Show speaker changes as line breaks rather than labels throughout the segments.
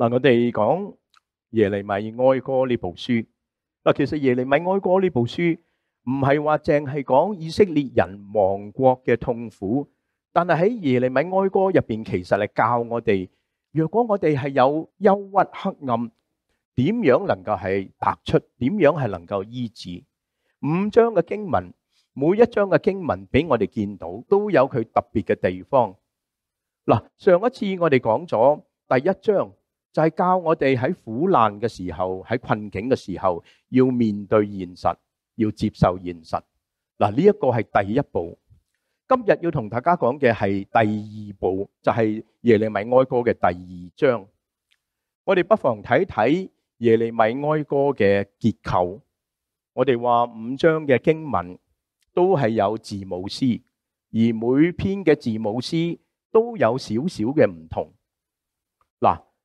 嗱，我哋讲耶利米哀歌呢部书，嗱，其实耶利米哀歌呢部书唔系话净系讲以色列人亡国嘅痛苦，但系喺耶利米哀歌入边，其实系教我哋，若果我哋系有忧郁黑暗，点样能够系突出？点样系能够医治？五章嘅经文，每一章嘅经文俾我哋见到都有佢特别嘅地方。嗱，上一次我哋讲咗第一章。就系教我哋喺苦难嘅时候，喺困境嘅时候，要面对现实，要接受现实。嗱，呢一个系第一步。今日要同大家讲嘅系第二步，就系耶利米哀歌嘅第二章。我哋不妨睇睇耶利米哀歌嘅结构。我哋话五章嘅经文都系有字母诗，而每篇嘅字母诗都有少少嘅唔同。嗱。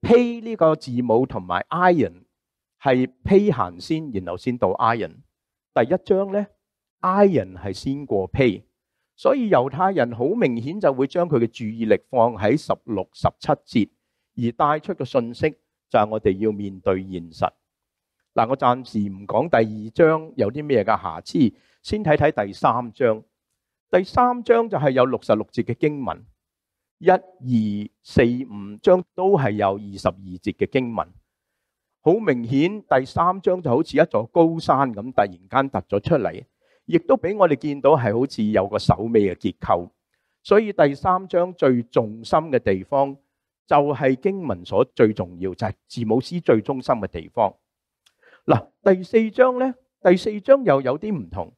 P 呢个字母同埋 iron 系 P 行先，然后先到 iron。第一章咧，iron 系先过 P，所以犹太人好明显就会将佢嘅注意力放喺十六、十七节，而带出嘅信息就系我哋要面对现实。嗱，我暂时唔讲第二章有啲咩嘅瑕疵，先睇睇第三章。第三章就系有六十六节嘅经文。一二四五章都系有二十二节嘅经文，好明显第三章就好似一座高山咁，突然间突咗出嚟，亦都俾我哋见到系好似有个首尾嘅结构。所以第三章最重心嘅地方就系经文所最重要，就系字母诗最中心嘅地方。嗱，第四章呢，第四章又有啲唔同。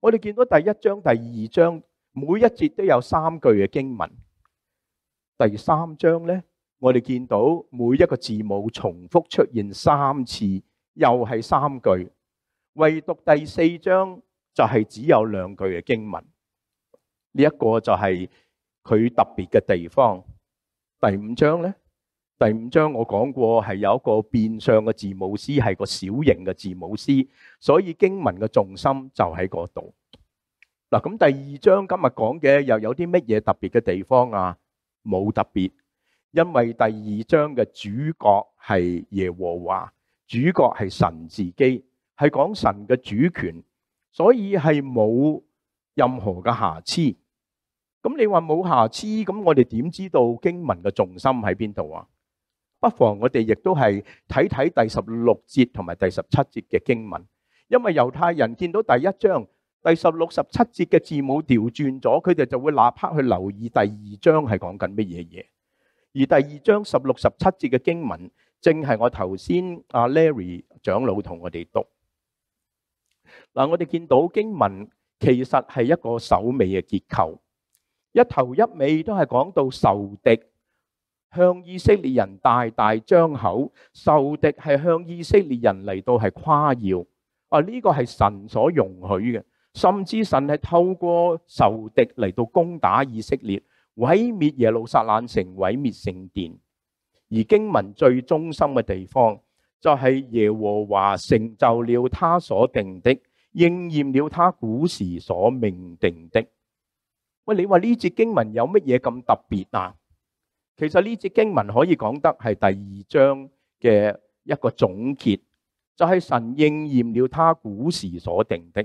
我哋见到第一章、第二章每一节都有三句嘅经文。第三章呢，我哋见到每一个字母重复出现三次，又系三句。唯独第四章就系只有两句嘅经文。呢一个就系佢特别嘅地方。第五章呢，第五章我讲过系有一个变相嘅字母诗，系个小型嘅字母诗，所以经文嘅重心就喺嗰度。嗱咁，第二章今日讲嘅又有啲乜嘢特别嘅地方啊？冇特别，因为第二章嘅主角系耶和华，主角系神自己，系讲神嘅主权，所以系冇任何嘅瑕疵。咁你话冇瑕疵，咁我哋点知道经文嘅重心喺边度啊？不妨我哋亦都系睇睇第十六节同埋第十七节嘅经文，因为犹太人见到第一章。第十六、十七节嘅字母调转咗，佢哋就会立刻去留意第二章系讲紧乜嘢嘢。而第二章十六、十七节嘅经文，正系我头先阿 Larry 长老同我哋读。嗱，我哋见到经文其实系一个首尾嘅结构，一头一尾都系讲到仇敌向以色列人大大张口，仇敌系向以色列人嚟到系夸耀。啊，呢个系神所容许嘅。甚至神系透过仇敌嚟到攻打以色列，毁灭耶路撒冷城，毁灭圣殿。而经文最中心嘅地方就系耶和华成就了他所定的，应验了他古时所命定的。喂，你话呢节经文有乜嘢咁特别啊？其实呢节经文可以讲得系第二章嘅一个总结，就系神应验了他古时所定的。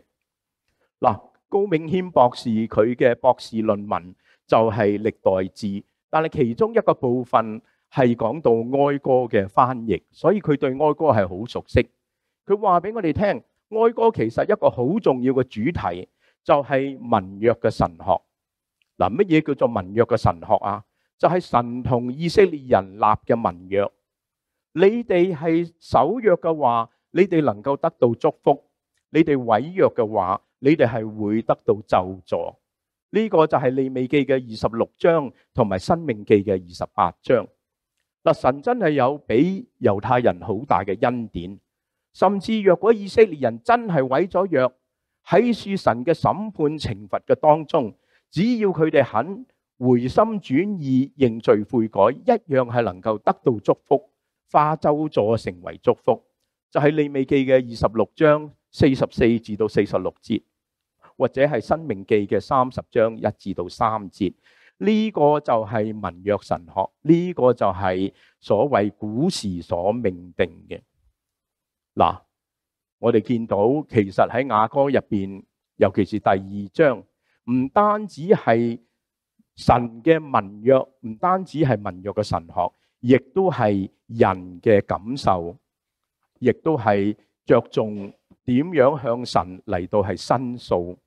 嗱，高明谦博士佢嘅博士论文就系历代志，但系其中一个部分系讲到哀歌嘅翻译，所以佢对哀歌系好熟悉。佢话俾我哋听，哀歌其实一个好重要嘅主题，就系民约嘅神学。嗱，乜嘢叫做民约嘅神学啊？就系神同以色列人立嘅民约，你哋系守约嘅话，你哋能够得到祝福；你哋违约嘅话，你哋系会得到咒助，呢个就系利未记嘅二十六章，同埋生命记嘅二十八章。神真系有俾犹太人好大嘅恩典，甚至若果以色列人真系毁咗约，喺树神嘅审判惩罚嘅当中，只要佢哋肯回心转意认罪悔改，一样系能够得到祝福，化咒助成为祝福。就系利未记嘅二十六章四十四至到四十六节。或者系《新命记》嘅三十章一至到三节，呢个就系民约神学，呢个就系所谓古时所命定嘅。嗱，我哋见到其实喺《雅歌》入边，尤其是第二章，唔单止系神嘅民约，唔单止系民约嘅神学，亦都系人嘅感受，亦都系着重点样向神嚟到系申诉。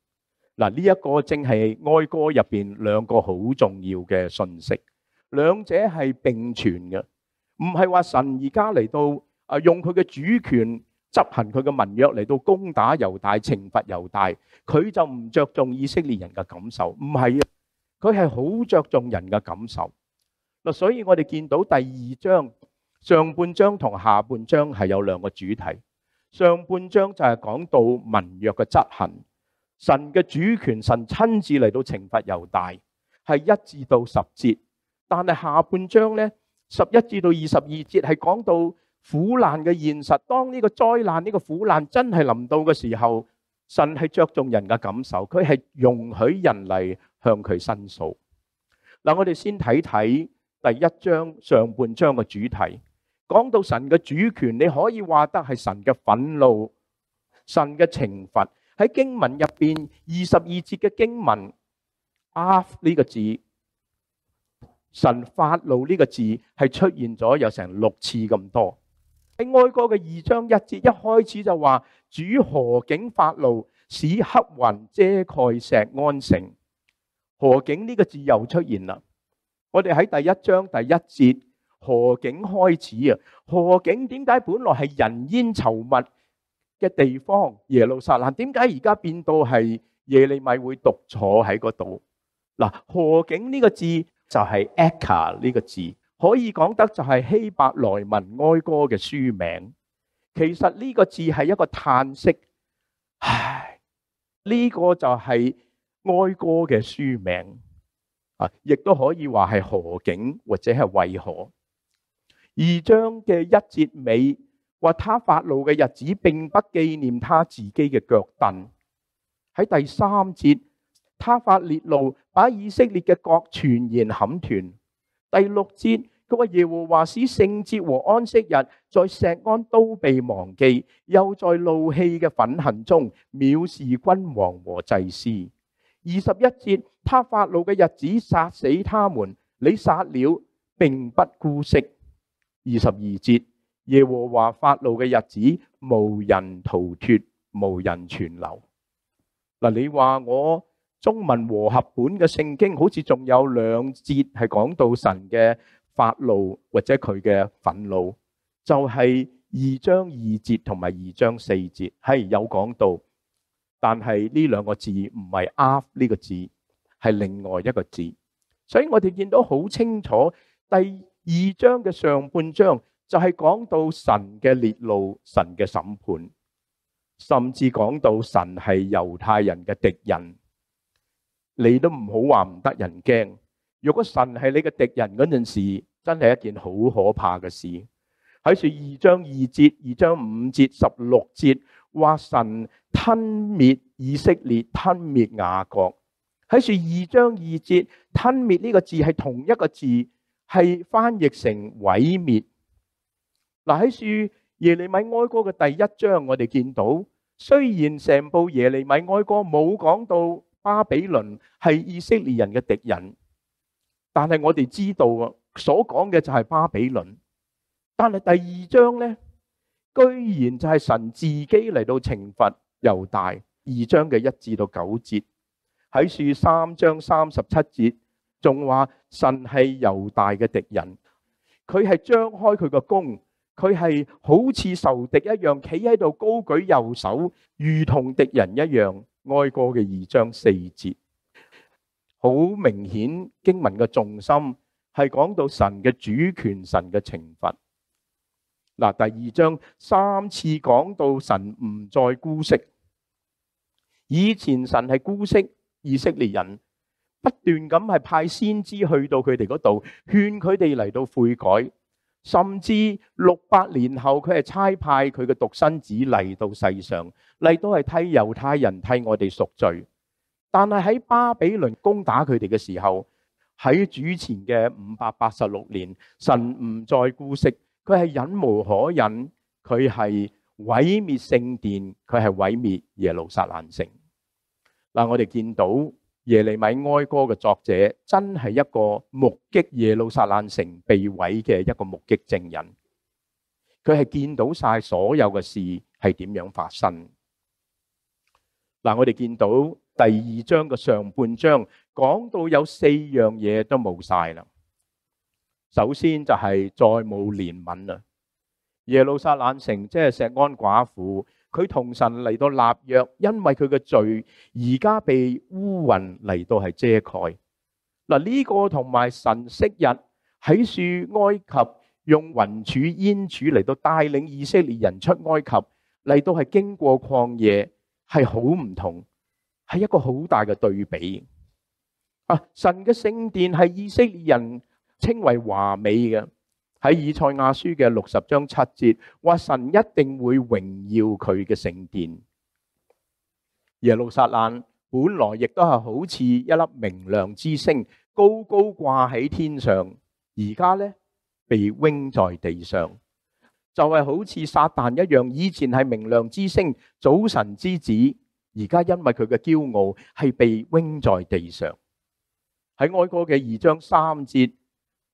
嗱，呢一個正係哀歌入边兩個好重要嘅信息，兩者係並存嘅，唔係話神而家嚟到啊用佢嘅主權執行佢嘅民約嚟到攻打猶大、懲罰猶大，佢就唔着重以色列人嘅感受，唔係啊，佢係好着重人嘅感受。嗱，所以我哋見到第二章上半章同下半章係有兩個主題，上半章就係講到民約嘅執行。神嘅主权，神亲自嚟到惩罚犹大，系一至到十节。但系下半章呢，十一至到二十二节系讲到苦难嘅现实。当呢个灾难、呢个苦难真系临到嘅时候，神系着重人嘅感受，佢系容许人嚟向佢申诉。嗱，我哋先睇睇第一章上半章嘅主题，讲到神嘅主权，你可以话得系神嘅愤怒，神嘅惩罚。喺经文入边，二十二节嘅经文，阿呢个字，神发怒呢个字系出现咗有成六次咁多。喺外国嘅二章一节，一开始就话主何景发怒，使黑云遮盖石安城。何景呢个字又出现啦。我哋喺第一章第一节，何景开始啊。何景点解本来系人烟稠密？嘅地方，耶路撒冷，點解而家變到係耶利米會獨坐喺嗰度？嗱，何景呢個字就係《阿 a 呢個字，可以講得就係希伯来文哀歌嘅書名。其實呢個字係一個嘆息，唉，呢個就係哀歌嘅書名啊，亦都可以話係何景或者係為何二章嘅一節尾。话他发怒嘅日子，并不纪念他自己嘅脚凳。喺第三节，他发烈怒，把以色列嘅国全然砍断。第六节，佢话耶和华使圣节和安息日在石安都被忘记，又在怒气嘅愤恨中藐视君王和祭司。二十一节，他发怒嘅日子杀死他们，你杀了并不姑息。二十二节。耶和华发怒嘅日子，无人逃脱，无人存留。嗱，你话我中文和合本嘅圣经，好似仲有两节系讲到神嘅发怒或者佢嘅愤怒，就系二章二节同埋二章四节，系有讲到。但系呢两个字唔系 up 呢个字，系另外一个字。所以我哋见到好清楚，第二章嘅上半章。就系讲到神嘅列怒、神嘅审判，甚至讲到神系犹太人嘅敌人，你都唔好话唔得人惊。如果神系你嘅敌人嗰阵时，真系一件好可怕嘅事。喺说二章二节、二章五节、十六节，话神吞灭以色列、吞灭雅国。喺说二章二节，吞灭呢个字系同一个字，系翻译成毁灭。嗱喺书耶利米哀歌嘅第一章，我哋见到虽然成部耶利米哀歌冇讲到巴比伦系以色列人嘅敌人，但系我哋知道啊，所讲嘅就系巴比伦。但系第二章咧，居然就系神自己嚟到惩罚犹大。二章嘅一至到九节，喺书三章三十七节，仲话神系犹大嘅敌人，佢系张开佢个弓。佢系好似仇敌一样，企喺度高举右手，如同敌人一样。爱歌嘅二章四节，好明显经文嘅重心系讲到神嘅主权、神嘅惩罚。嗱，第二章三次讲到神唔再姑息，以前神系姑息以色列人，不断咁系派先知去到佢哋嗰度，劝佢哋嚟到悔改。甚至六百年后，佢系差派佢嘅独生子嚟到世上，嚟到系替犹太人替我哋赎罪。但系喺巴比伦攻打佢哋嘅时候，喺主前嘅五百八十六年，神唔再姑息，佢系忍无可忍，佢系毁灭圣殿，佢系毁灭耶路撒冷城。嗱，我哋见到。耶利米哀歌嘅作者真系一个目击耶路撒冷城被毁嘅一个目击证人，佢系见到晒所有嘅事系点样发生。嗱，我哋见到第二章嘅上半章讲到有四样嘢都冇晒啦。首先就系再冇怜悯啦，耶路撒冷城即系石安寡妇。佢同神嚟到立约，因为佢嘅罪而家被乌云嚟到系遮盖。嗱呢个同埋神昔日喺树埃及用云柱烟柱嚟到带领以色列人出埃及嚟到系经过旷野系好唔同，系一个好大嘅对比。啊，神嘅圣殿系以色列人称为华美嘅。喺以赛亚书嘅六十章七节话神一定会荣耀佢嘅圣殿。耶路撒冷本来亦都系好似一粒明亮之星，高高挂喺天上，而家呢，被扔在地上，就系好似撒旦一样。以前系明亮之星、早晨之子，而家因为佢嘅骄傲，系被扔在地上。喺哀歌嘅二章三节。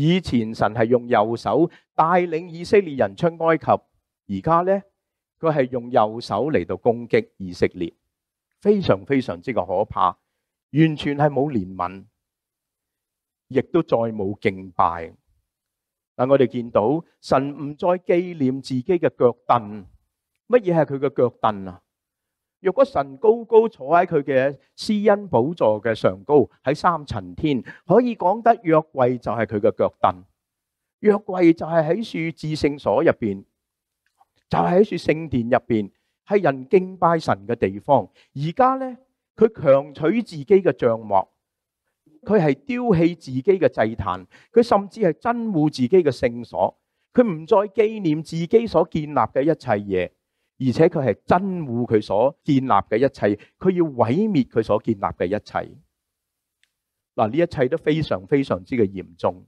以前神系用右手带领以色列人出埃及，而家咧佢系用右手嚟到攻击以色列，非常非常之嘅可怕，完全系冇怜悯，亦都再冇敬拜。嗱，我哋见到神唔再纪念自己嘅脚凳，乜嘢系佢嘅脚凳啊？若果神高高坐喺佢嘅施恩宝座嘅上高，喺三层天，可以讲得约柜就系佢嘅脚凳，约柜就系喺树至圣所入边，就系喺树圣殿入边，系人敬拜神嘅地方。而家咧，佢强取自己嘅帐幕，佢系丢弃自己嘅祭坛，佢甚至系珍护自己嘅圣所，佢唔再纪念自己所建立嘅一切嘢。而且佢系真护佢所建立嘅一切，佢要毁灭佢所建立嘅一切。嗱，呢一切都非常非常之嘅严重。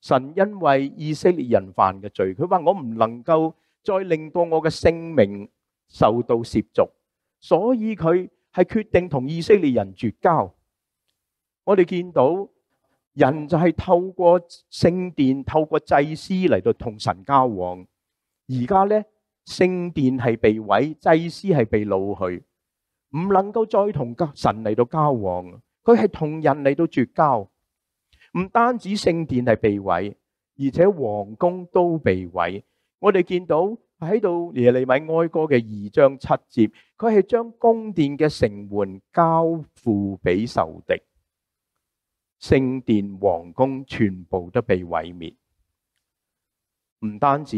神因为以色列人犯嘅罪，佢话我唔能够再令到我嘅性命受到涉足，所以佢系决定同以色列人绝交。我哋见到人就系透过圣殿、透过祭司嚟到同神交往，而家呢。圣殿系被毁，祭司系被掳去，唔能够再同神嚟到交往。佢系同人嚟到绝交。唔单止圣殿系被毁，而且皇宫都被毁。我哋见到喺度耶利米哀歌嘅二章七节，佢系将宫殿嘅城门交付俾仇敌，圣殿、皇宫全部都被毁灭。唔单止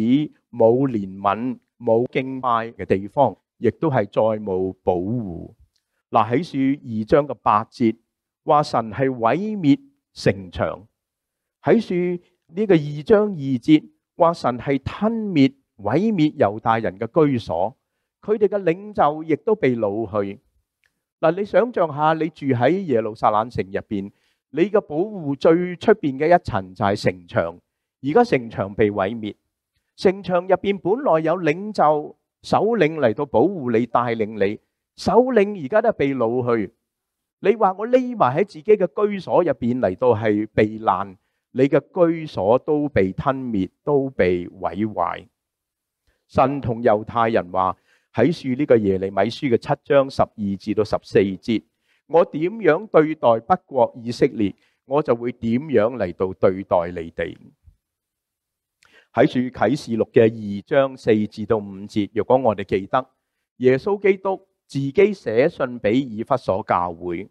冇怜悯。冇敬拜嘅地方，亦都系再冇保护。嗱喺树二章嘅八节，话神系毁灭城墙；喺树呢个二章二节，话神系吞灭、毁灭犹大人嘅居所，佢哋嘅领袖亦都被掳去。嗱，你想象下，你住喺耶路撒冷城入边，你嘅保护最出边嘅一层就系城墙，而家城墙被毁灭。城墙入边本来有领袖、首领嚟到保护你、带领你。首领而家都被掳去。你话我匿埋喺自己嘅居所入边嚟到系避难，你嘅居所都被吞灭、都被毁坏。神同犹太人话喺树呢个耶利米书嘅七章十二至到十四节，我点样对待北国以色列，我就会点样嚟到对待你哋。喺住启示录嘅二章四至到五节，若果我哋记得，耶稣基督自己写信俾以弗所教会，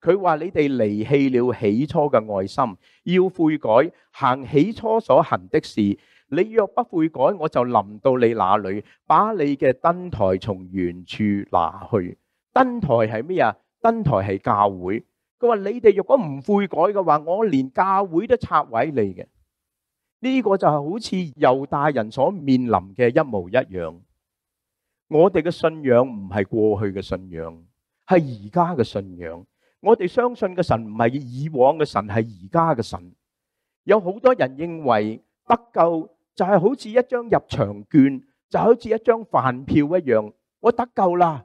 佢话你哋离弃了起初嘅爱心，要悔改，行起初所行的事。你若不悔改，我就临到你那里，把你嘅灯台从原处拿去。灯台系咩啊？灯台系教会。佢话你哋若果唔悔改嘅话，我连教会都拆毁你嘅。呢个就系好似犹大人所面临嘅一模一样。我哋嘅信仰唔系过去嘅信仰，系而家嘅信仰。我哋相信嘅神唔系以往嘅神，系而家嘅神。有好多人认为得救就系好似一张入场券，就好似一张饭票一样。我得救啦，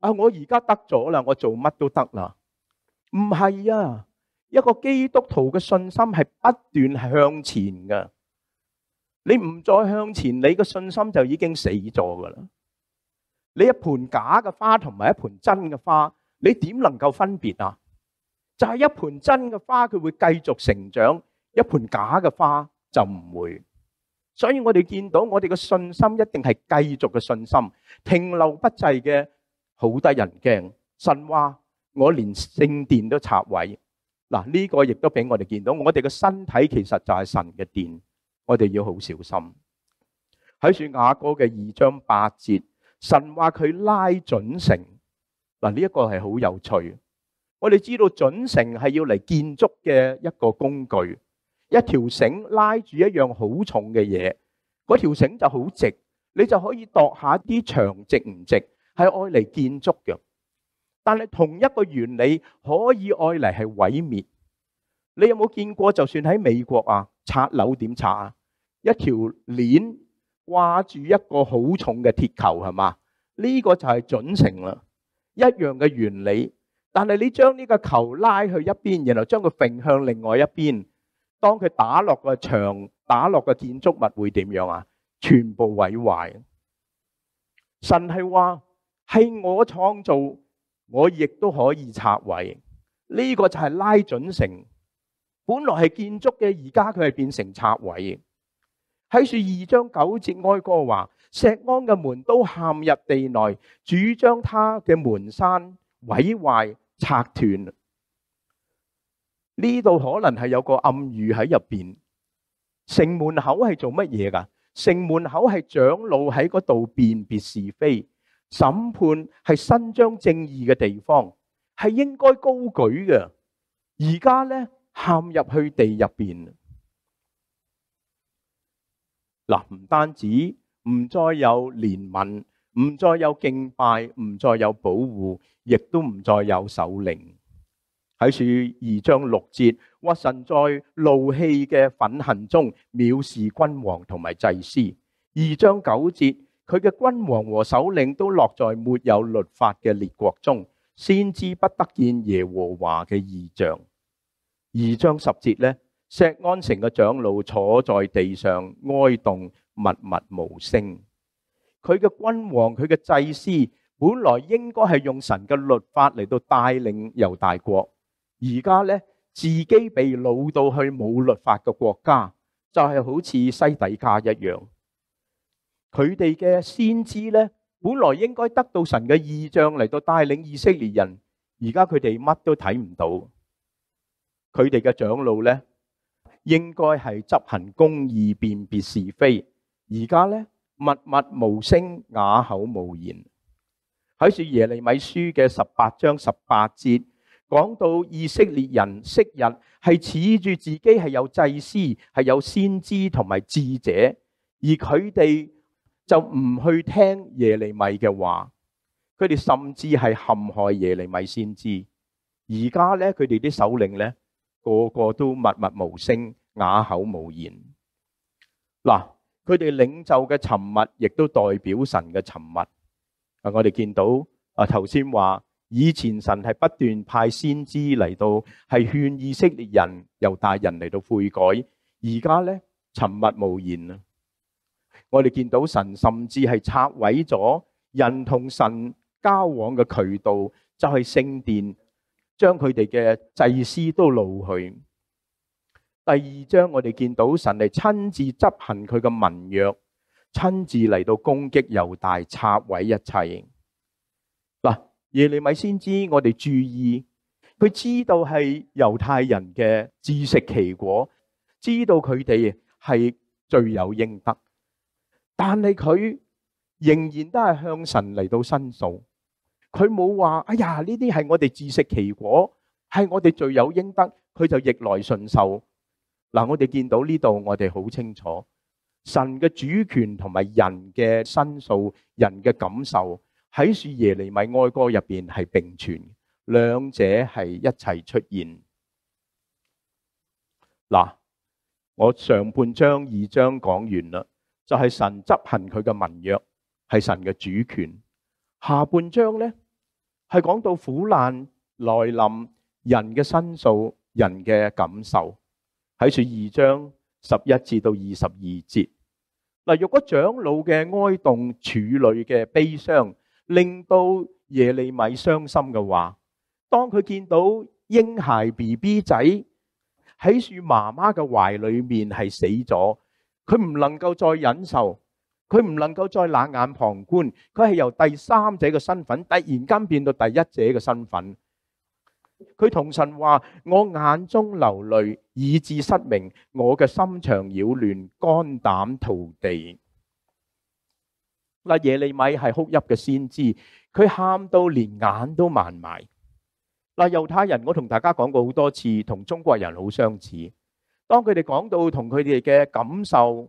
啊，我而家得咗啦，我做乜都得啦。唔系啊，一个基督徒嘅信心系不断向前嘅。你唔再向前，你嘅信心就已经死咗噶啦。你一盆假嘅花同埋一盆真嘅花，你点能够分别啊？就系一盆真嘅花，佢会继续成长；一盆假嘅花就唔会。所以我哋见到我哋嘅信心一定系继续嘅信心，停留不济嘅好得人惊。神话我连圣殿都拆毁，嗱呢个亦都俾我哋见到，我哋嘅身体其实就系神嘅殿。我哋要好小心喺算雅歌嘅二章八节，神话佢拉准绳嗱，呢一个系好有趣。我哋知道准绳系要嚟建筑嘅一个工具，一条绳拉住一样好重嘅嘢，嗰条绳就好直，你就可以度下啲墙直唔直，系爱嚟建筑嘅。但系同一个原理可以爱嚟系毁灭。你有冇见过？就算喺美国啊，拆楼点拆啊？一条链挂住一个好重嘅铁球，系嘛？呢个就系准绳啦，一样嘅原理。但系你将呢个球拉去一边，然后将佢揈向另外一边，当佢打落个墙、打落个建筑物，会点样啊？全部毁坏。神系话：系我创造，我亦都可以拆毁。呢个就系拉准绳，本来系建筑嘅，而家佢系变成拆毁。睇住二章九节哀歌话，石安嘅门都陷入地内，主将他嘅门山毁坏拆断。呢度可能系有个暗喻喺入边。城门口系做乜嘢噶？城门口系长老喺嗰度辨别是非、审判系伸张正义嘅地方，系应该高举嘅。而家呢，陷入去地入边。嗱，唔单止唔再有怜悯，唔再有敬拜，唔再有保护，亦都唔再有首领。喺处二章六节，屈神在怒气嘅愤恨中藐视君王同埋祭司；二章九节，佢嘅君王和首领都落在没有律法嘅列国中，先知不得见耶和华嘅异象。二章十节呢。石安城嘅长老坐在地上哀动，默默无声。佢嘅君王，佢嘅祭司，本来应该系用神嘅律法嚟到带领犹大国，而家咧自己被老到去冇律法嘅国家，就系好似西底家一样。佢哋嘅先知咧，本来应该得到神嘅意象嚟到带领以色列人，而家佢哋乜都睇唔到，佢哋嘅长老咧。应该系执行公义、辨别是非。而家呢，默默无声、哑口无言。喺住耶利米书嘅十八章十八节，讲到以色列人昔人，系恃住自己系有祭司、系有先知同埋智者，而佢哋就唔去听耶利米嘅话，佢哋甚至系陷害耶利米先知。而家呢，佢哋啲首领呢。个个都默默无声、哑口无言。嗱，佢哋领袖嘅沉默，亦都代表神嘅沉默。啊，我哋见到啊，头先话以前神系不断派先知嚟到，系劝以色列人由大人嚟到悔改。而家咧，沉默无言啊！我哋见到神甚至系拆毁咗人同神交往嘅渠道，就系圣殿。将佢哋嘅祭司都录去。第二章我哋见到神嚟亲自执行佢嘅民约，亲自嚟到攻击犹大，拆毁一切。嗱，耶利米先知，我哋注意，佢知道系犹太人嘅自食其果，知道佢哋系罪有应得，但系佢仍然都系向神嚟到申诉。佢冇话，哎呀，呢啲系我哋自食其果，系我哋罪有应得。佢就逆来顺受。嗱，我哋见到呢度，我哋好清楚，神嘅主权同埋人嘅申诉、人嘅感受，喺树耶利米哀歌入边系并存，两者系一齐出现。嗱，我上半章二章讲完啦，就系神执行佢嘅盟约，系神嘅主权。下半章呢，系讲到苦难来临，人嘅申诉、人嘅感受，喺住二章十一至到二十二节。嗱，若果长老嘅哀恸、处女嘅悲伤，令到耶利米伤心嘅话，当佢见到婴孩 B B 仔喺树妈妈嘅怀里面系死咗，佢唔能够再忍受。佢唔能够再冷眼旁观，佢系由第三者嘅身份突然间变到第一者嘅身份。佢同神话：我眼中流泪，以致失明；我嘅心肠扰乱，肝胆涂地。嗱，耶利米系哭泣嘅先知，佢喊到连眼都盲埋。嗱，犹太人我同大家讲过好多次，同中国人好相似。当佢哋讲到同佢哋嘅感受。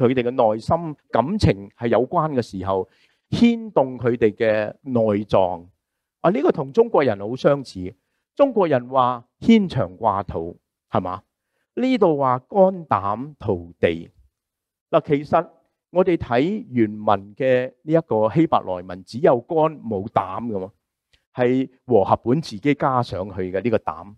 佢哋嘅內心感情係有關嘅時候，牽動佢哋嘅內臟啊！呢個同中國人好相似。中國人話牽肠掛肚，係嘛？呢度話肝膽涂地嗱。其實我哋睇原文嘅呢一個希伯来文只有肝冇膽嘅嘛，係和合本自己加上去嘅呢個膽。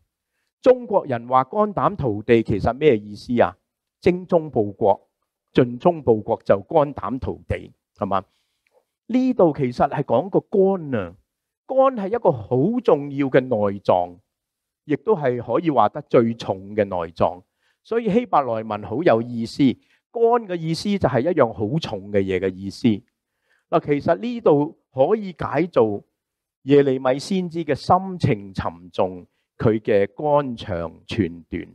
中國人話肝膽涂地，其實咩意思啊？精忠報國。尽忠报国就肝胆涂地，系嘛？呢度其实系讲个肝啊，肝系一个好重要嘅内脏，亦都系可以话得最重嘅内脏。所以希伯来文好有意思，肝嘅意思就系一样好重嘅嘢嘅意思。嗱，其实呢度可以解做耶利米先知嘅心情沉重，佢嘅肝肠寸断。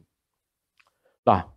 嗱。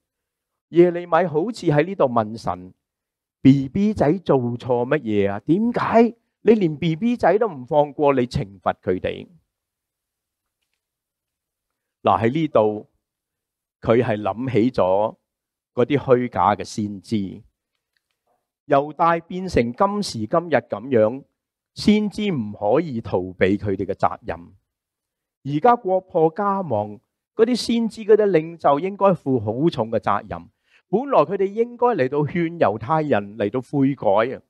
耶利米好似喺呢度问神：B B 仔做错乜嘢啊？点解你连 B B 仔都唔放过？你惩罚佢哋嗱喺呢度，佢系谂起咗嗰啲虚假嘅先知，由大变成今时今日咁样，先知唔可以逃避佢哋嘅责任。而家国破家亡，嗰啲先知嗰啲领袖应该负好重嘅责任。本来佢哋应该嚟到劝犹太人嚟到悔改啊，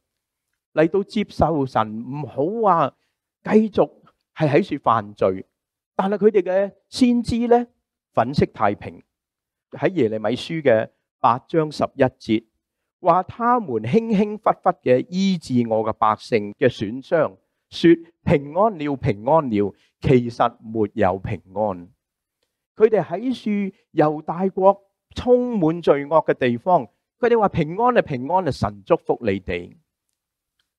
嚟到接受神，唔好话继续系喺处犯罪。但系佢哋嘅先知咧，粉饰太平。喺耶利米书嘅八章十一节，话他们轻轻忽忽嘅医治我嘅百姓嘅损伤，说平安了，平安了，其实没有平安。佢哋喺树犹大国。充满罪恶嘅地方，佢哋话平安啊，平安啊，神祝福你哋。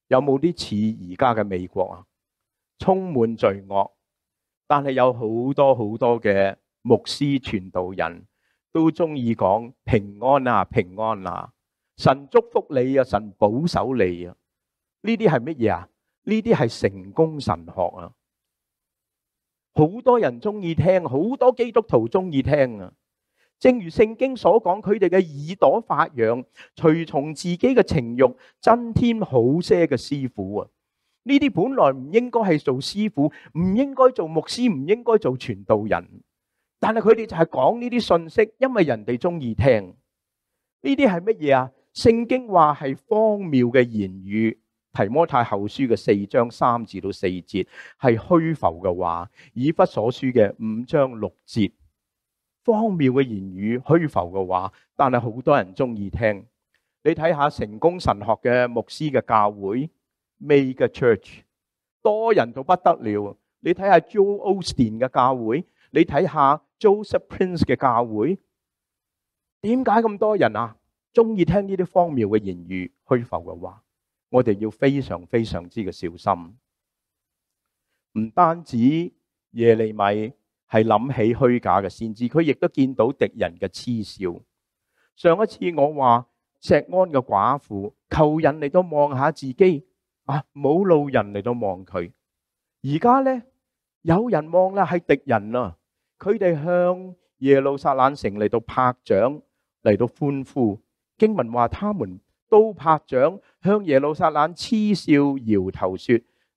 有冇啲似而家嘅美国啊？充满罪恶，但系有好多好多嘅牧师传道人都中意讲平安啊，平安啊，神祝福你啊，神保守你啊。呢啲系乜嘢啊？呢啲系成功神学啊！好多人中意听，好多基督徒中意听啊！正如圣经所讲，佢哋嘅耳朵发痒，随从自己嘅情欲，增添好些嘅师傅啊！呢啲本来唔应该系做师傅，唔应该做牧师，唔应该做传道人，但系佢哋就系讲呢啲信息，因为人哋中意听。呢啲系乜嘢啊？圣经话系荒谬嘅言语，提摩太后书嘅四章三至到四节系虚浮嘅话，以弗所书嘅五章六节。荒谬嘅言语、虚浮嘅话，但系好多人中意听。你睇下成功神学嘅牧师嘅教会，May 嘅 church，多人到不得了。你睇下 j o e a o s t i n 嘅教会，你睇下 Joseph Prince 嘅教会，点解咁多人啊？中意听呢啲荒谬嘅言语、虚浮嘅话，我哋要非常非常之嘅小心。唔单止耶利米。系谂起虚假嘅先知，佢亦都见到敌人嘅痴笑。上一次我话石安嘅寡妇，求人嚟到望下自己啊，冇路人嚟到望佢。而家呢，有人望啦，系敌人啊！佢哋向耶路撒冷城嚟到拍掌，嚟到欢呼。经文话他们都拍掌，向耶路撒冷嗤笑，摇头说。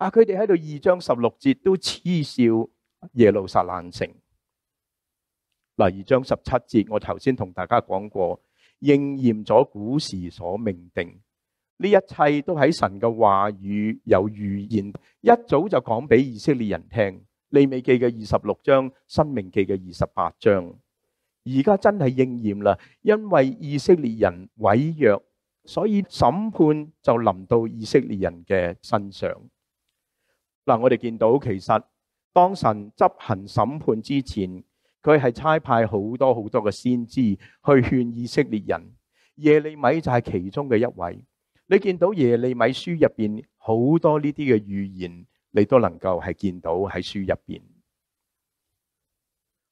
啊！佢哋喺度二章十六节都痴笑耶路撒冷城。嗱，二章十七节，我头先同大家讲过，应验咗古时所命定。呢一切都喺神嘅话语有预言，一早就讲俾以色列人听。利未记嘅二十六章，生命记嘅二十八章，而家真系应验啦。因为以色列人违约，所以审判就临到以色列人嘅身上。嗱，我哋见到其实当神执行审判之前，佢系差派好多好多嘅先知去劝以色列人，耶利米就系其中嘅一位。你见到耶利米书入边好多呢啲嘅预言，你都能够系见到喺书入边。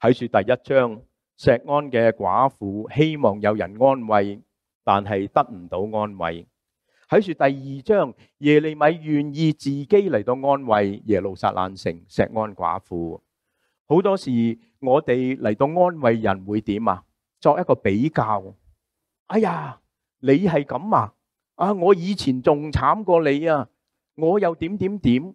喺书第一章，石安嘅寡妇希望有人安慰，但系得唔到安慰。喺住第二章，耶利米愿意自己嚟到安慰耶路撒冷城石安寡妇。好多时我哋嚟到安慰人会点啊？作一个比较。哎呀，你系咁啊？啊，我以前仲惨过你啊！我又点点点，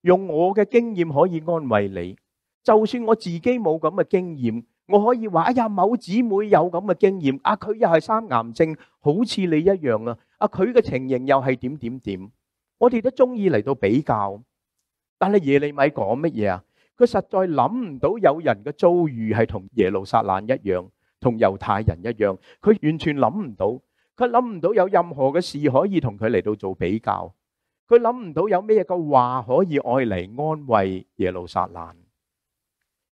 用我嘅经验可以安慰你。就算我自己冇咁嘅经验。我可以话，哎呀，某姊妹有咁嘅经验，啊，佢又系三癌症，好似你一样啊。啊，佢嘅情形又系点点点。我哋都中意嚟到比较，但系耶利米讲乜嘢啊？佢实在谂唔到有人嘅遭遇系同耶路撒冷一样，同犹太人一样。佢完全谂唔到，佢谂唔到有任何嘅事可以同佢嚟到做比较。佢谂唔到有咩嘅话可以爱嚟安慰耶路撒冷。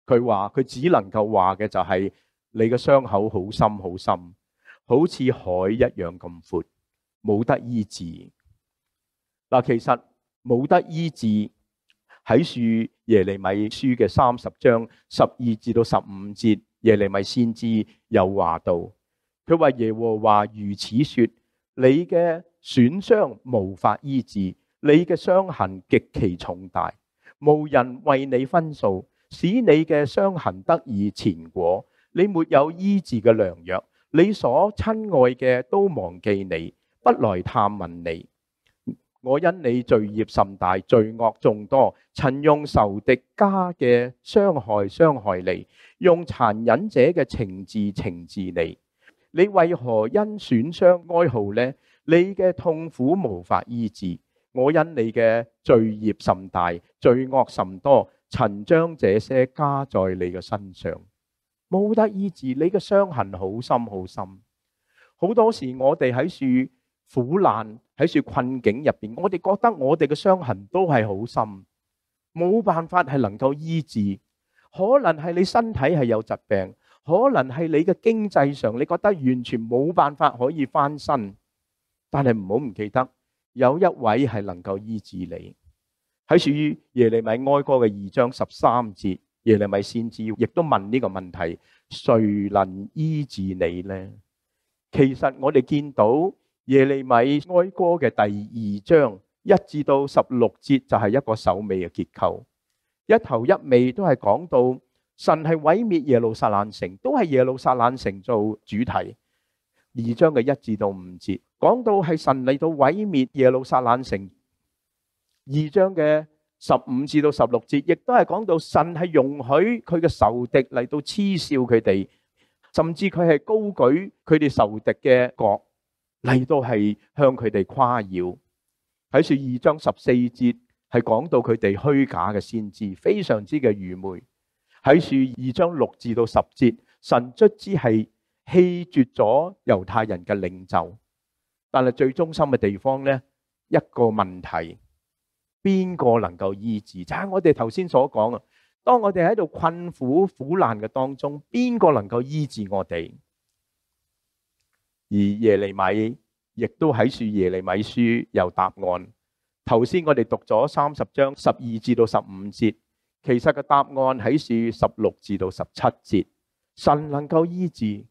佢话佢只能够话嘅就系你嘅伤口好深好深，好似海一样咁阔，冇得医治。嗱，其实冇得医治喺树耶利米书嘅三十章十二至到十五节，耶利米先知又话到，佢话耶和华如此说：，你嘅损伤无法医治，你嘅伤痕极其重大，无人为你分数。使你嘅伤痕得以前果，你没有医治嘅良药，你所亲爱嘅都忘记你，不来探问你。我因你罪孽甚大，罪恶众多，曾用仇敌家嘅伤害伤害你，用残忍者嘅情字情治你。你为何因损伤哀嚎呢？你嘅痛苦无法医治。我因你嘅罪孽甚大，罪恶甚多。曾将这些加在你嘅身上，冇得医治。你嘅伤痕好深好深。好多时我哋喺处苦难喺处困境入边，我哋觉得我哋嘅伤痕都系好深，冇办法系能够医治。可能系你身体系有疾病，可能系你嘅经济上你觉得完全冇办法可以翻身。但系唔好唔记得，有一位系能够医治你。喺属于耶利米哀歌嘅二章十三节，耶利米先至亦都问呢个问题：谁能医治你呢？其实我哋见到耶利米哀歌嘅第二章一至到十六节就系一个首尾嘅结构，一头一尾都系讲到神系毁灭耶路撒冷城，都系耶路撒冷城做主题。二章嘅一至到五节讲到系神嚟到毁灭耶路撒冷城。二章嘅十五至到十六节，亦都系讲到神系容许佢嘅仇敌嚟到嗤笑佢哋，甚至佢系高举佢哋仇敌嘅角嚟到系向佢哋夸耀。喺住二章十四节系讲到佢哋虚假嘅先知，非常之嘅愚昧。喺住二章六至到十节，神卒之系弃绝咗犹太人嘅领袖。但系最中心嘅地方呢，一个问题。边个能够医治？就系我哋头先所讲啊！当我哋喺度困苦苦难嘅当中，边个能够医治我哋？而耶利米亦都喺树耶利米书有答案。头先我哋读咗三十章十二至到十五节，其实嘅答案喺树十六至到十七节。神能够医治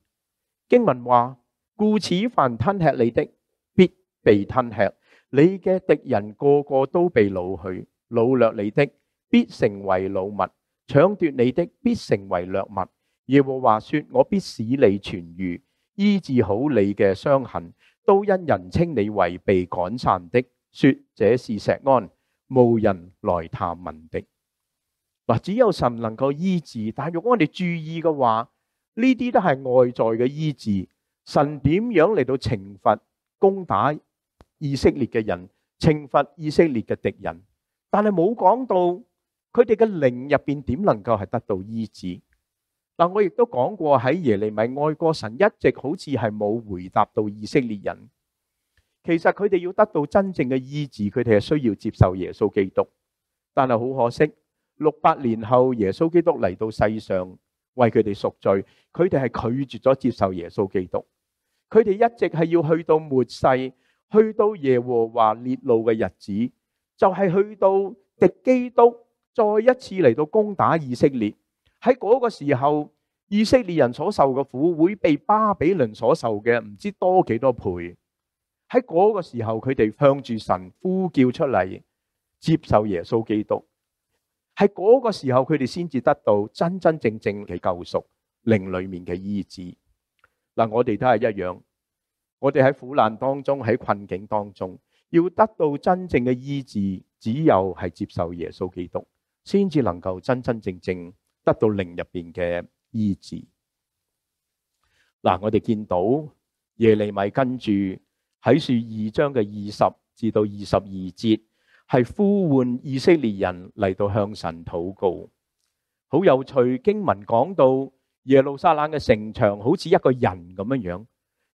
经文话：，故此凡吞吃你的，必被吞吃。你嘅敌人个个都被掳去，掳掠你的必成为掳物，抢夺你的必成为掠物。耶和华说：我必使你痊愈，医治好你嘅伤痕，都因人称你为被赶散的。说这是石安，无人来探问的。嗱，只有神能够医治。但若如果我哋注意嘅话，呢啲都系外在嘅医治。神点样嚟到惩罚、攻打？以色列嘅人惩罚以色列嘅敌人，但系冇讲到佢哋嘅灵入边点能够系得到医治。嗱，我亦都讲过喺耶利米爱国神，一直好似系冇回答到以色列人。其实佢哋要得到真正嘅医治，佢哋系需要接受耶稣基督。但系好可惜，六百年后耶稣基督嚟到世上为佢哋赎罪，佢哋系拒绝咗接受耶稣基督。佢哋一直系要去到末世。去到耶和华列路嘅日子，就系去到敌基督再一次嚟到攻打以色列。喺嗰个时候，以色列人所受嘅苦会被巴比伦所受嘅唔知多几多倍。喺嗰个时候，佢哋向住神呼叫出嚟，接受耶稣基督。喺嗰个时候，佢哋先至得到真真正正嘅救赎，灵里面嘅医治。嗱，我哋都系一样。我哋喺苦难当中，喺困境当中，要得到真正嘅医治，只有系接受耶稣基督，先至能够真真正正得到灵入边嘅医治。嗱，我哋见到耶利米跟住喺树二章嘅二十至到二十二节，系呼唤以色列人嚟到向神祷告。好有趣经文讲到，耶路撒冷嘅城墙好似一个人咁样样。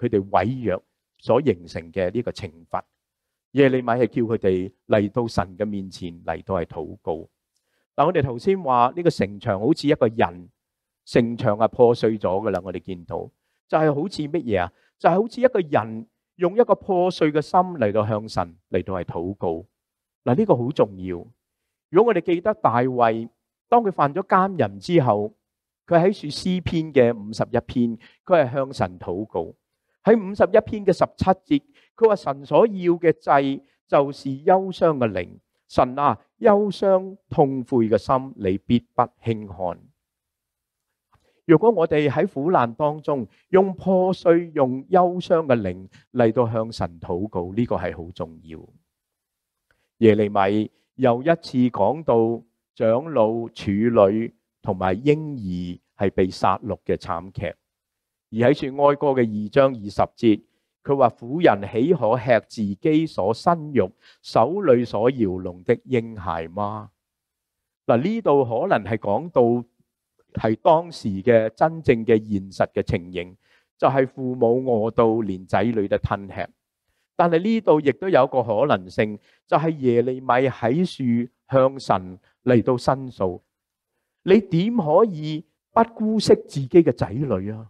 佢哋毁约所形成嘅呢個懲罰，耶利米係叫佢哋嚟到神嘅面前嚟到係禱告。嗱，我哋頭先話呢個城牆好似一個人，城牆啊破碎咗噶啦，我哋見到就係好似乜嘢啊？就係好似一個人用一個破碎嘅心嚟到向神嚟到係禱告。嗱，呢個好重要。如果我哋記得大卫當佢犯咗奸淫之後，佢喺説詩篇嘅五十一篇，佢係向神禱告。喺五十一篇嘅十七节，佢话神所要嘅祭就是忧伤嘅灵。神啊，忧伤痛悔嘅心，你必不轻看。若果我哋喺苦难当中用破碎、用忧伤嘅灵嚟到向神祷告，呢个系好重要。耶利米又一次讲到长老、处女同埋婴儿系被杀戮嘅惨剧。而喺《说哀歌》嘅二章二十节，佢话：妇人岂可吃自己所生肉、手里所摇弄的婴孩吗？嗱，呢度可能系讲到系当时嘅真正嘅现实嘅情形，就系父母饿到连仔女都吞吃。但系呢度亦都有个可能性，就系耶利米喺树向神嚟到申诉：你点可以不姑息自己嘅仔女啊？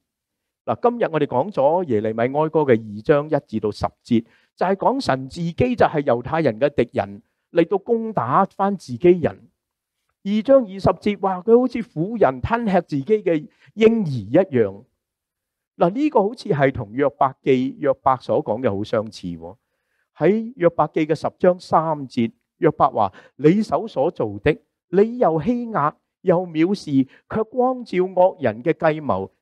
今日我哋讲咗耶利米哀歌嘅二章一至到十节，就系讲神自己就系犹太人嘅敌人，嚟到攻打翻自己人。二章二十节话佢好似妇人吞吃自己嘅婴儿一样。嗱呢个好似系同约伯记约伯所讲嘅好相似喎。喺约伯记嘅十章三节，约伯话：你手所做的，你又欺压又藐视，却光照恶人嘅计谋。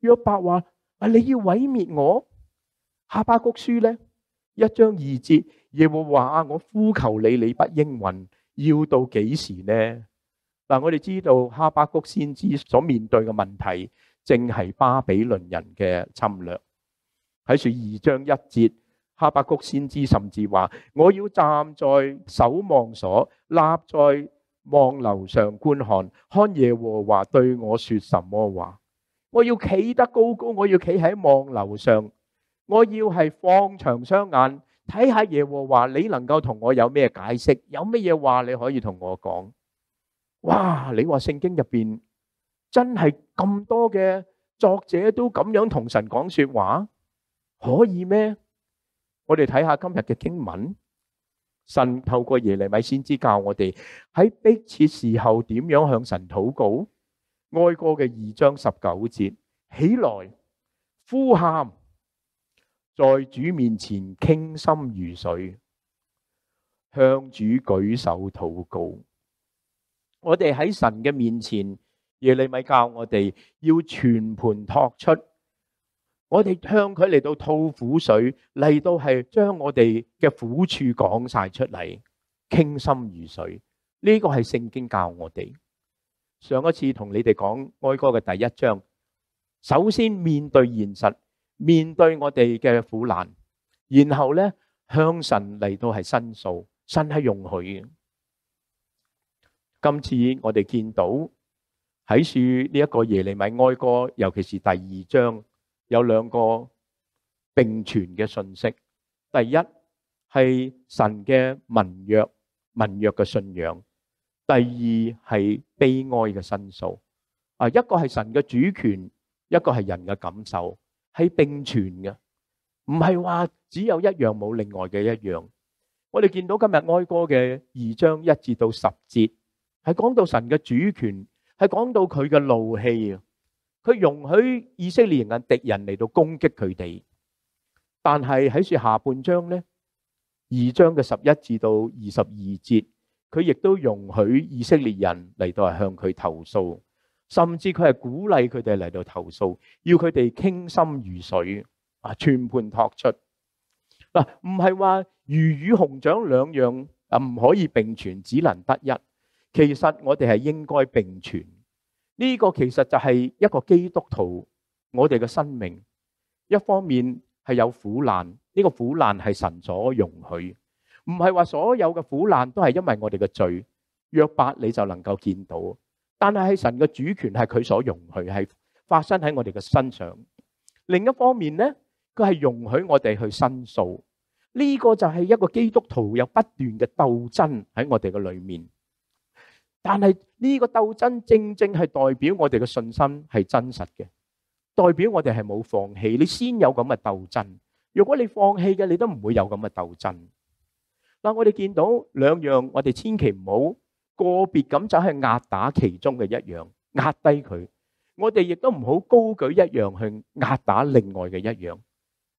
约伯话：，啊，你要毁灭我，哈巴谷书咧，一章二节，耶和华啊，我呼求你，你不应允，要到几时呢？嗱，我哋知道哈巴谷先知所面对嘅问题，正系巴比伦人嘅侵略。喺说二章一节，哈巴谷先知甚至话：，我要站在守望所，立在望楼上观看，看耶和华对我说什么话。我要企得高高，我要企喺望楼上，我要系放长双眼睇下耶和华，你能够同我有咩解释，有咩嘢话你可以同我讲？哇！你话圣经入边真系咁多嘅作者都咁样同神讲说话，可以咩？我哋睇下今日嘅经文，神透过耶利米先知教我哋喺逼切时候点样向神祷告。哀歌嘅二章十九节，起来呼喊，在主面前倾心如水，向主举手祷告。我哋喺神嘅面前，耶利米教我哋要全盘托出，我哋向佢嚟到吐苦水，嚟到系将我哋嘅苦处讲晒出嚟，倾心如水。呢个系圣经教我哋。上一次同你哋讲哀歌嘅第一章，首先面对现实，面对我哋嘅苦难，然后咧向神嚟到系申诉，申得容许嘅。今次我哋见到喺树呢一个耶利米哀歌，尤其是第二章，有两个并存嘅信息。第一系神嘅民约，民约嘅信仰。第二系悲哀嘅申诉，啊，一个系神嘅主权，一个系人嘅感受，系并存嘅，唔系话只有一样冇另外嘅一样。我哋见到今日哀哥嘅二章一至到十节，系讲到神嘅主权，系讲到佢嘅怒气啊，佢容许以色列人嘅敌人嚟到攻击佢哋，但系喺说下半章呢，二章嘅十一至到二十二节。佢亦都容许以色列人嚟到系向佢投诉，甚至佢系鼓励佢哋嚟到投诉，要佢哋倾心如水啊，全盘托出。嗱，唔系话鱼与熊掌两样啊，唔可以并存，只能得一。其实我哋系应该并存。呢个其实就系一个基督徒我哋嘅生命，一方面系有苦难，呢个苦难系神所容许。唔系话所有嘅苦难都系因为我哋嘅罪，约伯你就能够见到。但系神嘅主权系佢所容许，系发生喺我哋嘅身上。另一方面呢，佢系容许我哋去申诉。呢个就系一个基督徒有不断嘅斗争喺我哋嘅里面。但系呢个斗争正正系代表我哋嘅信心系真实嘅，代表我哋系冇放弃。你先有咁嘅斗争，如果你放弃嘅，你都唔会有咁嘅斗争。嗱，我哋见到两样，我哋千祈唔好个别咁走去压打其中嘅一样，压低佢。我哋亦都唔好高举一样去压打另外嘅一样。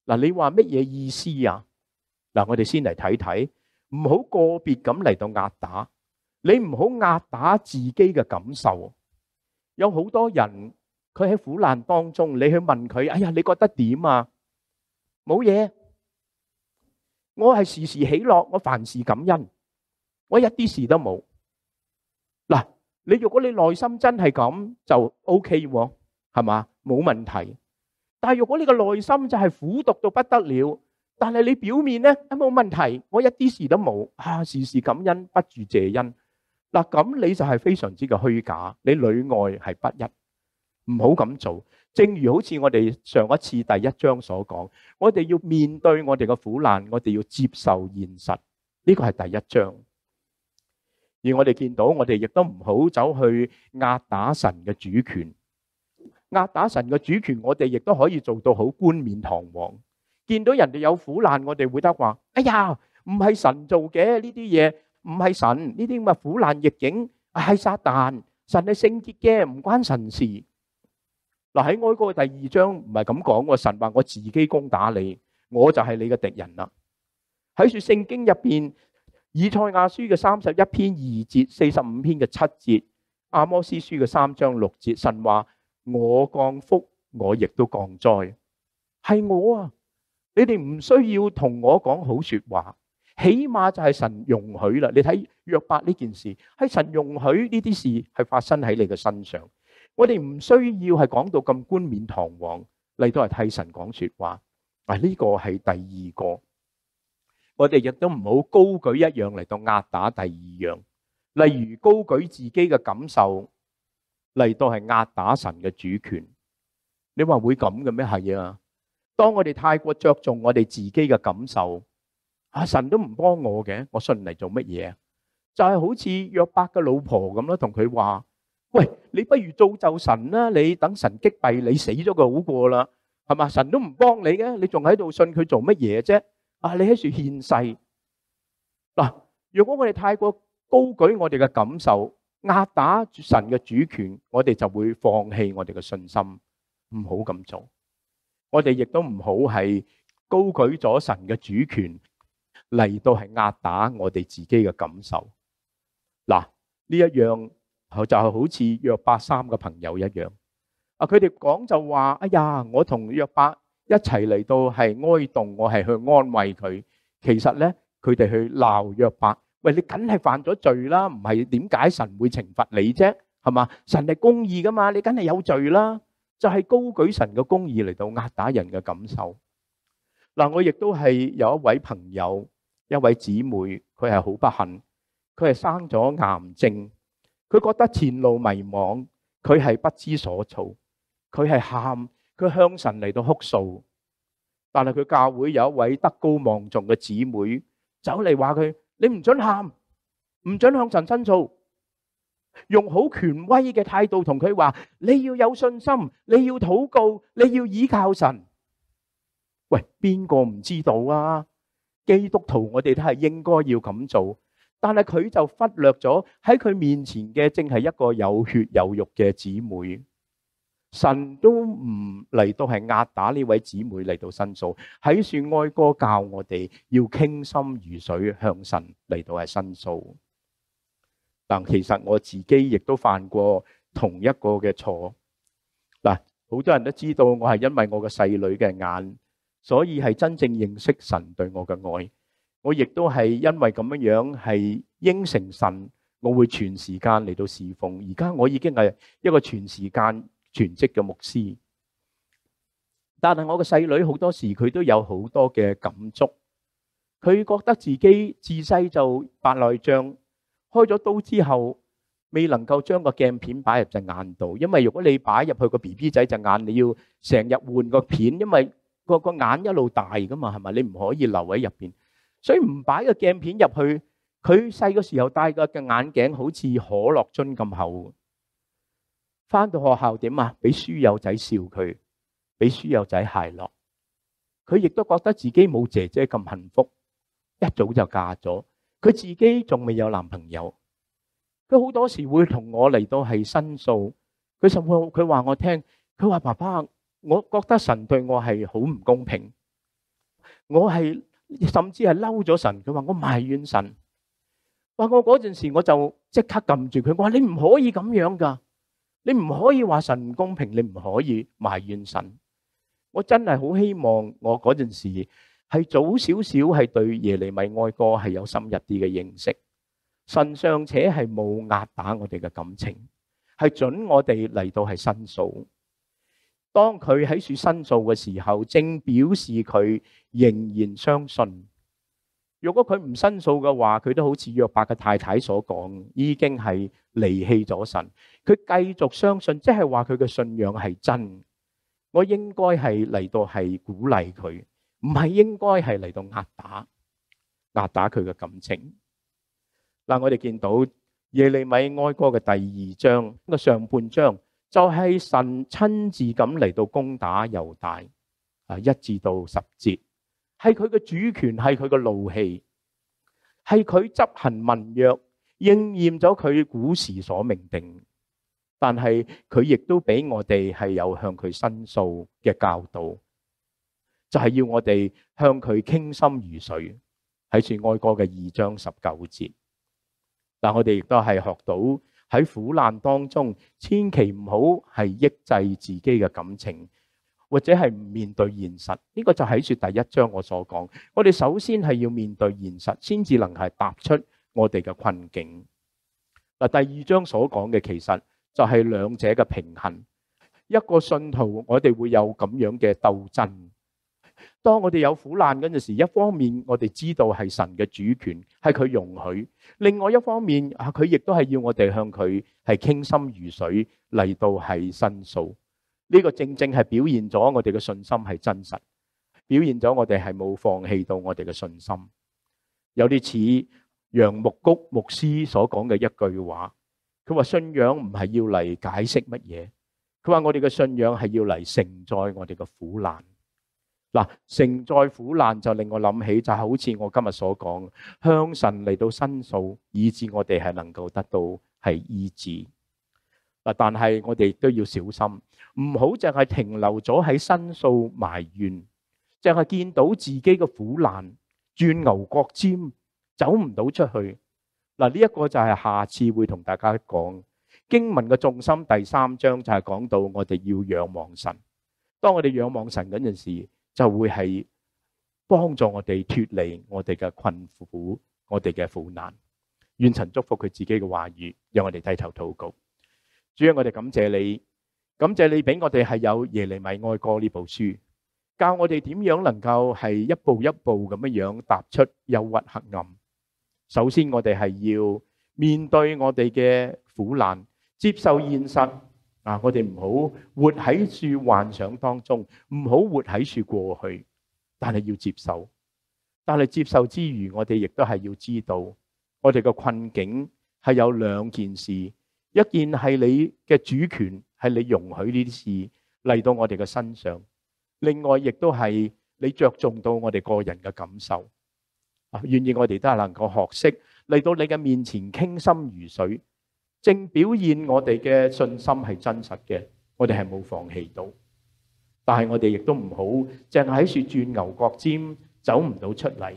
嗱，你话乜嘢意思啊？嗱，我哋先嚟睇睇，唔好个别咁嚟到压打。你唔好压打自己嘅感受。有好多人佢喺苦难当中，你去问佢，哎呀，你觉得点啊？冇嘢。我系时时喜乐，我凡事感恩，我一啲事都冇。嗱，你如果你内心真系咁就 O K 喎，系嘛，冇问题。但系如果你个内心就系苦毒到不得了，但系你表面咧，啊冇问题，我一啲事都冇啊，时时感恩，不住谢恩。嗱，咁你就系非常之嘅虚假，你里外系不一，唔好咁做。正如好似我哋上一次第一章所讲，我哋要面对我哋嘅苦难，我哋要接受现实，呢个系第一章。而我哋见到，我哋亦都唔好走去压打神嘅主权，压打神嘅主权，我哋亦都可以做到好冠冕堂皇。见到人哋有苦难，我哋会得话：，哎呀，唔系神做嘅呢啲嘢，唔系神呢啲咁嘅苦难逆境，系撒旦。神系圣洁嘅，唔关神事。嗱喺《外国》第二章唔系咁讲，神话我自己攻打你，我就系你嘅敌人啦。喺说圣经入边，《以赛亚书》嘅三十一篇二节、四十五篇嘅七节，《阿摩斯书》嘅三章六节，神话我降福，我亦都降灾，系我啊！你哋唔需要同我讲好说话，起码就系神容许啦。你睇约伯呢件事，系神容许呢啲事系发生喺你嘅身上。我哋唔需要系讲到咁冠冕堂皇嚟到系替神讲说话，啊呢个系第二个，我哋亦都唔好高举一样嚟到压打第二样，例如高举自己嘅感受嚟到系压打神嘅主权，你话会咁嘅咩？系啊，当我哋太过着重我哋自己嘅感受，啊神都唔帮我嘅，我信嚟做乜嘢？就系好似约伯嘅老婆咁咯，同佢话。喂，你不如造就神啦！你等神击毙你死咗佢好过啦，系嘛？神都唔帮你嘅，你仲喺度信佢做乜嘢啫？啊，你喺处献世嗱！如果我哋太过高举我哋嘅感受，压打神嘅主权，我哋就会放弃我哋嘅信心。唔好咁做，我哋亦都唔好系高举咗神嘅主权嚟到系压打我哋自己嘅感受。嗱，呢一样。就好似約伯三個朋友一樣，啊！佢哋講就話：，哎呀，我同約伯一齊嚟到係哀動，我係去安慰佢。其實咧，佢哋去鬧約伯，喂，你梗係犯咗罪啦，唔係點解神會懲罰你啫？係嘛，神係公義噶嘛，你梗係有罪啦，就係高舉神嘅公義嚟到壓打人嘅感受。嗱，我亦都係有一位朋友，一位姊妹，佢係好不幸，佢係生咗癌症。佢覺得前路迷茫，佢係不知所措，佢係喊，佢向神嚟到哭訴。但系佢教會有一位德高望重嘅姊妹走嚟话佢：，你唔准喊，唔准向神申訴，用好权威嘅态度同佢话：，你要有信心，你要祷告，你要倚靠神。喂，边个唔知道啊？基督徒，我哋都系应该要咁做。但系佢就忽略咗喺佢面前嘅正系一个有血有肉嘅姊妹，神都唔嚟到系压打呢位姊妹嚟到申诉。喺树哀歌教我哋要倾心如水向神嚟到系申诉。但其实我自己亦都犯过同一个嘅错。嗱，好多人都知道我系因为我嘅细女嘅眼，所以系真正认识神对我嘅爱。我亦都系因为咁样样系应承神，我会全时间嚟到侍奉。而家我已经系一个全时间全职嘅牧师，但系我嘅细女好多时佢都有好多嘅感触。佢觉得自己自细就白内障，开咗刀之后未能够将个镜片摆入只眼度，因为如果你摆入去个 B B 仔只眼，你要成日换个片，因为个个眼一路大噶嘛，系咪？你唔可以留喺入边。所以唔摆个镜片入去，佢细个时候戴个嘅眼镜好似可乐樽咁厚。翻到学校点啊？俾书友仔笑佢，俾书友仔谐落。佢亦都觉得自己冇姐姐咁幸福。一早就嫁咗，佢自己仲未有男朋友。佢好多时会同我嚟到系申诉。佢甚至佢话我听，佢话爸爸，我觉得神对我系好唔公平，我系。甚至系嬲咗神，佢话我埋怨神，话我嗰阵时我就即刻揿住佢，我话你唔可以咁样噶，你唔可以话神唔公平，你唔可以埋怨神。我真系好希望我嗰阵时系早少少系对耶利米爱过系有深入啲嘅认识，神上且系冇压打我哋嘅感情，系准我哋嚟到系申诉。当佢喺说申诉嘅时候，正表示佢仍然相信。如果佢唔申诉嘅话，佢都好似约伯嘅太太所讲，已经系离弃咗神。佢继续相信，即系话佢嘅信仰系真。我应该系嚟到系鼓励佢，唔系应该系嚟到压打、压打佢嘅感情。嗱，我哋见到耶利米哀歌嘅第二章，个上半章。就系神亲自咁嚟到攻打犹大，啊一至到十节，系佢嘅主权，系佢嘅怒气，系佢执行民约应验咗佢古时所命定。但系佢亦都俾我哋系有向佢申诉嘅教导，就系要我哋向佢倾心如水，喺住爱歌》嘅二章十九节。嗱，我哋亦都系学到。喺苦难当中，千祈唔好系抑制自己嘅感情，或者系唔面对现实。呢个就喺说第一章我所讲，我哋首先系要面对现实，先至能系踏出我哋嘅困境。嗱，第二章所讲嘅其实就系两者嘅平衡。一个信徒，我哋会有咁样嘅斗争。当我哋有苦难嗰阵时，一方面我哋知道系神嘅主权，系佢容许；另外一方面，佢亦都系要我哋向佢系倾心如水嚟到系申诉。呢个正正系表现咗我哋嘅信心系真实，表现咗我哋系冇放弃到我哋嘅信心。有啲似杨木谷牧师所讲嘅一句话，佢话信仰唔系要嚟解释乜嘢，佢话我哋嘅信仰系要嚟承载我哋嘅苦难。嗱，承在苦难就令我谂起，就好似我今日所讲，向神嚟到申诉，以致我哋系能够得到系医治。嗱，但系我哋都要小心，唔好净系停留咗喺申诉埋怨，净系见到自己嘅苦难，钻牛角尖，走唔到出去。嗱，呢一个就系下次会同大家讲经文嘅重心。第三章就系讲到我哋要仰望神。当我哋仰望神嗰阵时，就会系帮助我哋脱离我哋嘅困苦，我哋嘅苦难。愿神祝福佢自己嘅话语，让我哋低头祷告。主啊，我哋感谢你，感谢你俾我哋系有耶利米哀歌呢部书，教我哋点样能够系一步一步咁样样踏出忧郁黑暗。首先，我哋系要面对我哋嘅苦难，接受现实。啊！我哋唔好活喺住幻想当中，唔好活喺住过去，但系要接受。但系接受之余，我哋亦都系要知道，我哋嘅困境系有两件事：一件系你嘅主权系你容许呢啲事嚟到我哋嘅身上；另外亦都系你着重到我哋个人嘅感受。啊！愿意我哋都系能够学识嚟到你嘅面前倾心如水。正表现我哋嘅信心系真实嘅，我哋系冇放弃到，但系我哋亦都唔好净系喺树转牛角尖，走唔到出嚟。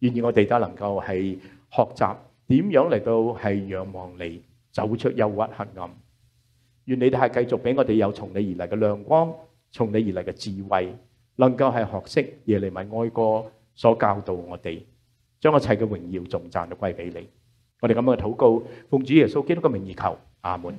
愿我哋都能够系学习点样嚟到系仰望你，走出忧郁黑暗。愿你哋系继续俾我哋有从你而嚟嘅亮光，从你而嚟嘅智慧，能够系学识耶利米爱过所教导我哋，将一切嘅荣耀仲赞都归俾你。我哋咁样嘅禱告，奉主耶稣基督嘅名义求，阿门。